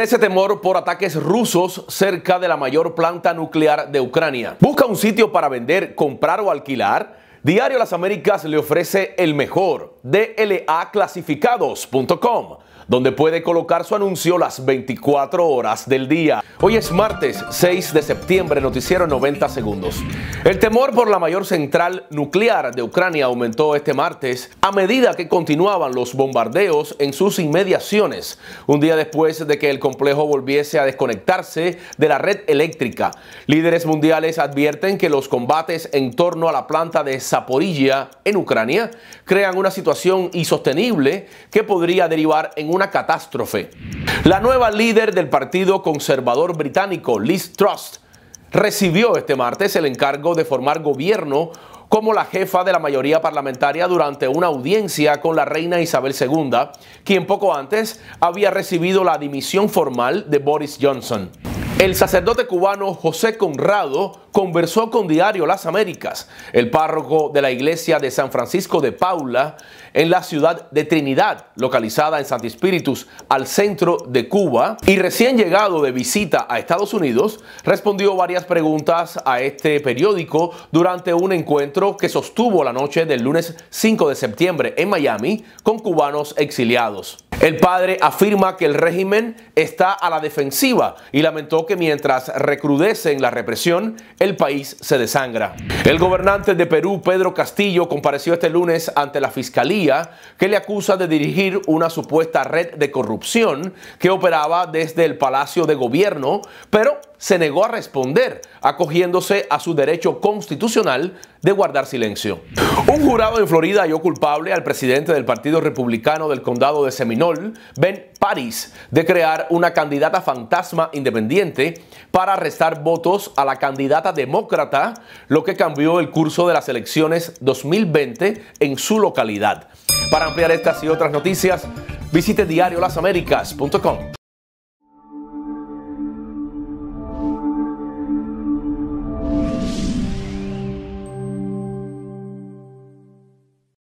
Ese temor por ataques rusos cerca de la mayor planta nuclear de Ucrania. Busca un sitio para vender, comprar o alquilar. Diario Las Américas le ofrece el mejor. DLAclasificados.com donde puede colocar su anuncio las 24 horas del día. Hoy es martes 6 de septiembre, noticiero 90 segundos. El temor por la mayor central nuclear de Ucrania aumentó este martes a medida que continuaban los bombardeos en sus inmediaciones, un día después de que el complejo volviese a desconectarse de la red eléctrica. Líderes mundiales advierten que los combates en torno a la planta de Zaporilla en Ucrania crean una situación insostenible que podría derivar en una catástrofe. La nueva líder del Partido Conservador Británico, Liz Truss, recibió este martes el encargo de formar gobierno como la jefa de la mayoría parlamentaria durante una audiencia con la reina Isabel II, quien poco antes había recibido la dimisión formal de Boris Johnson. El sacerdote cubano José Conrado conversó con Diario Las Américas, el párroco de la iglesia de San Francisco de Paula en la ciudad de Trinidad, localizada en Santi al centro de Cuba, y recién llegado de visita a Estados Unidos, respondió varias preguntas a este periódico durante un encuentro que sostuvo la noche del lunes 5 de septiembre en Miami con cubanos exiliados. El padre afirma que el régimen está a la defensiva y lamentó que mientras recrudecen la represión, el país se desangra. El gobernante de Perú, Pedro Castillo, compareció este lunes ante la fiscalía que le acusa de dirigir una supuesta red de corrupción que operaba desde el Palacio de Gobierno, pero se negó a responder, acogiéndose a su derecho constitucional de guardar silencio. Un jurado en Florida halló culpable al presidente del Partido Republicano del Condado de Seminole, Ben Paris, de crear una candidata fantasma independiente para restar votos a la candidata demócrata, lo que cambió el curso de las elecciones 2020 en su localidad. Para ampliar estas y otras noticias, visite diariolasamericas.com.